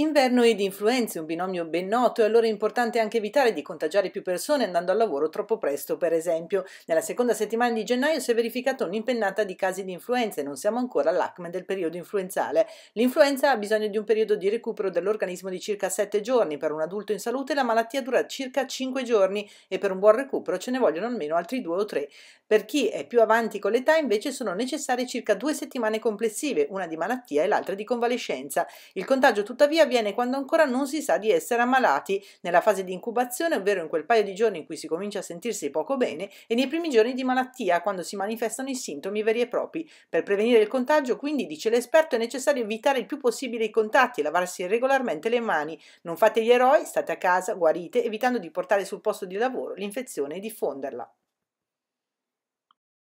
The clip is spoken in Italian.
Inverno ed influenze, un binomio ben noto, e allora è importante anche evitare di contagiare più persone andando al lavoro troppo presto, per esempio. Nella seconda settimana di gennaio si è verificata un'impennata di casi di influenza e non siamo ancora all'acme del periodo influenzale. L'influenza ha bisogno di un periodo di recupero dell'organismo di circa 7 giorni, per un adulto in salute la malattia dura circa 5 giorni e per un buon recupero ce ne vogliono almeno altri 2 o 3. Per chi è più avanti con l'età invece sono necessarie circa 2 settimane complessive, una di malattia e l'altra di convalescenza. Il contagio tuttavia avviene quando ancora non si sa di essere ammalati, nella fase di incubazione, ovvero in quel paio di giorni in cui si comincia a sentirsi poco bene, e nei primi giorni di malattia, quando si manifestano i sintomi veri e propri. Per prevenire il contagio, quindi, dice l'esperto, è necessario evitare il più possibile i contatti e lavarsi regolarmente le mani. Non fate gli eroi, state a casa, guarite, evitando di portare sul posto di lavoro l'infezione e diffonderla.